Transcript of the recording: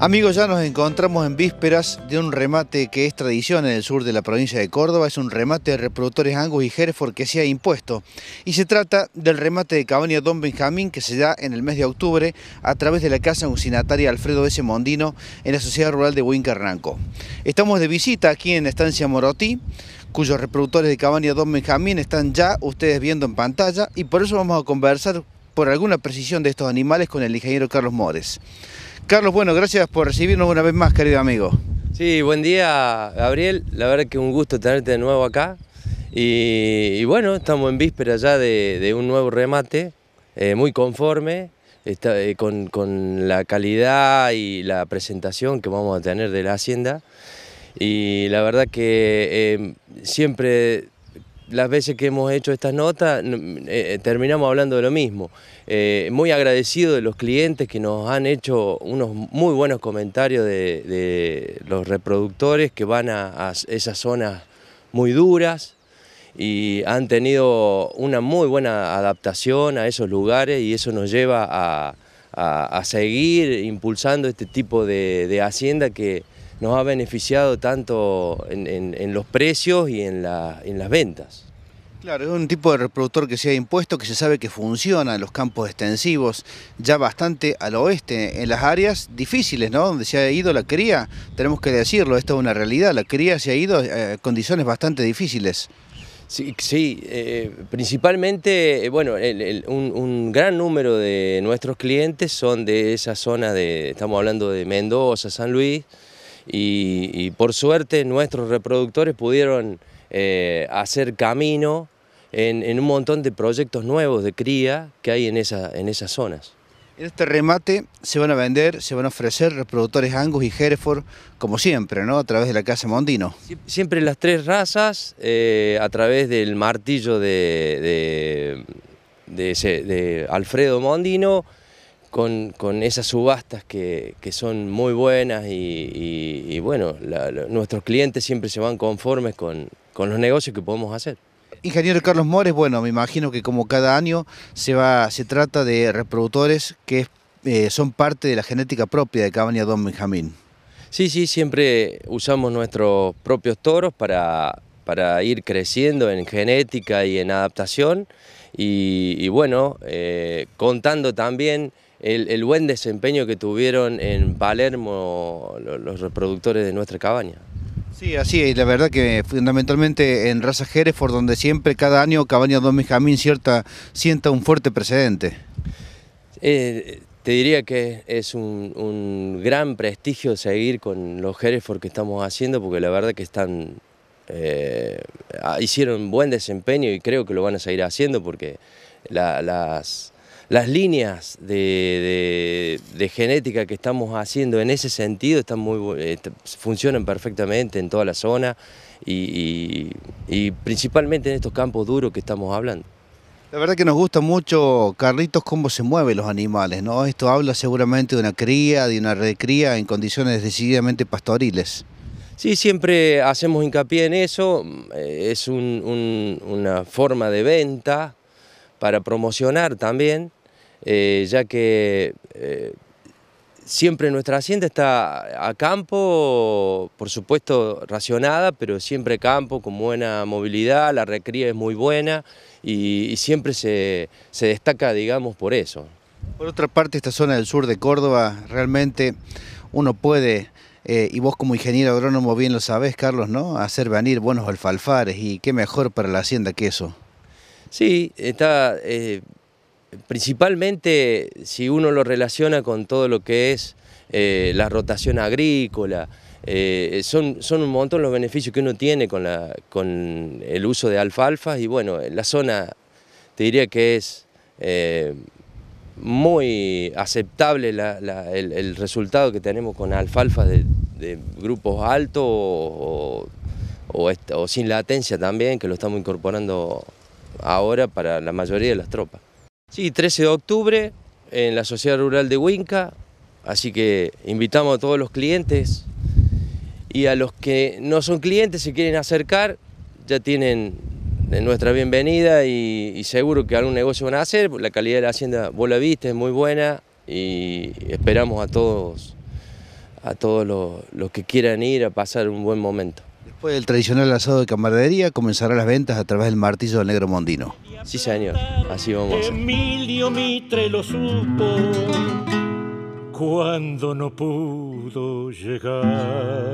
Amigos, ya nos encontramos en vísperas de un remate que es tradición en el sur de la provincia de Córdoba. Es un remate de reproductores Angus y Hereford que se ha impuesto. Y se trata del remate de cabaña Don Benjamín que se da en el mes de octubre a través de la Casa usinataria Alfredo S. Mondino en la Sociedad Rural de Huincarranco. Estamos de visita aquí en Estancia Morotí, cuyos reproductores de cabaña Don Benjamín están ya ustedes viendo en pantalla y por eso vamos a conversar por alguna precisión de estos animales con el ingeniero Carlos Mores. Carlos, bueno, gracias por recibirnos una vez más, querido amigo. Sí, buen día, Gabriel. La verdad que un gusto tenerte de nuevo acá. Y, bueno, estamos en víspera ya de, un nuevo remate, eh, muy conforme, eh, con, la calidad y la presentación que vamos a tener de la hacienda. Y la verdad que eh, siempre las veces que hemos hecho estas notas eh, terminamos hablando de lo mismo. Eh, muy agradecido de los clientes que nos han hecho unos muy buenos comentarios de, los reproductores que van a, esas zonas muy duras y han tenido una muy buena adaptación a esos lugares y eso nos lleva a, seguir impulsando este tipo de, de hacienda que, nos ha beneficiado tanto en, los precios y en, las ventas. Claro, es un tipo de reproductor que se ha impuesto, que se sabe que funciona en los campos extensivos, ya bastante al oeste, en las áreas difíciles, ¿no? Donde se ha ido la cría, tenemos que decirlo, esta es una realidad, la cría se ha ido eh, a condiciones bastante difíciles. Sí, eh, principalmente, eh, bueno, un, un, gran número de nuestros clientes son de esa zona de, estamos hablando de Mendoza, San Luis, y, por suerte nuestros reproductores pudieron eh, hacer camino en, un montón de proyectos nuevos de cría que hay en, esas zonas. En este remate se van a vender, se van a ofrecer reproductores Angus y Hereford, como siempre, ¿no? A través de la Casa Mondino. Siempre las tres razas, eh, a través del martillo de Alfredo Mondino, con, esas subastas que, son muy buenas y, bueno, nuestros clientes siempre se van conformes con, los negocios que podemos hacer. Ingeniero Carlos Mores, bueno, me imagino que como cada año se, va, se trata de reproductores que eh, son parte de la genética propia de Cabaña Don Benjamín. Sí, sí, siempre usamos nuestros propios toros para, ir creciendo en genética y en adaptación y, bueno, eh, contando también el, buen desempeño que tuvieron en Palermo los reproductores de nuestra cabaña. Sí, así es, la verdad que fundamentalmente en raza Hereford, donde siempre cada año Cabaña Don Benjamín cierta, sienta un fuerte precedente. Eh, te diría que es un, gran prestigio seguir con los Hereford que estamos haciendo, porque la verdad que están eh, hicieron buen desempeño y creo que lo van a seguir haciendo, porque las las líneas de, genética que estamos haciendo en ese sentido están muy, eh, funcionan perfectamente en toda la zona y, principalmente en estos campos duros que estamos hablando. La verdad que nos gusta mucho, Carlitos, cómo se mueven los animales, ¿no? Esto habla seguramente de una cría, de una recría en condiciones decididamente pastoriles. Sí, siempre hacemos hincapié en eso, es una forma de venta para promocionar también eh, ya que eh, siempre nuestra hacienda está a campo, por supuesto racionada, pero siempre campo, con buena movilidad, la recría es muy buena y, siempre se, destaca, digamos, por eso. Por otra parte, esta zona del sur de Córdoba realmente uno puede eh, y vos como ingeniero agrónomo bien lo sabés, Carlos, ¿no? Hacer venir buenos alfalfares y qué mejor para la hacienda que eso. Sí, está, principalmente si uno lo relaciona con todo lo que es eh, la rotación agrícola, eh, son, un montón los beneficios que uno tiene con, el uso de alfalfas y bueno, en la zona te diría que es eh, muy aceptable el, resultado que tenemos con alfalfas de, grupos altos o sin latencia también, que lo estamos incorporando ahora para la mayoría de las tropas. Sí, 13 de octubre en la Sociedad Rural de Huinca, así que invitamos a todos los clientes y a los que no son clientes se quieren acercar, ya tienen nuestra bienvenida y, seguro que algún negocio van a hacer, la calidad de la hacienda Bola Vista viste, es muy buena y esperamos a todos, a todos los que quieran ir a pasar un buen momento. Después del tradicional asado de camaradería, comenzará las ventas a través del martillo del negro mondino. Sí, señor, así vamos. Emilio Mitre lo supo cuando no pudo llegar.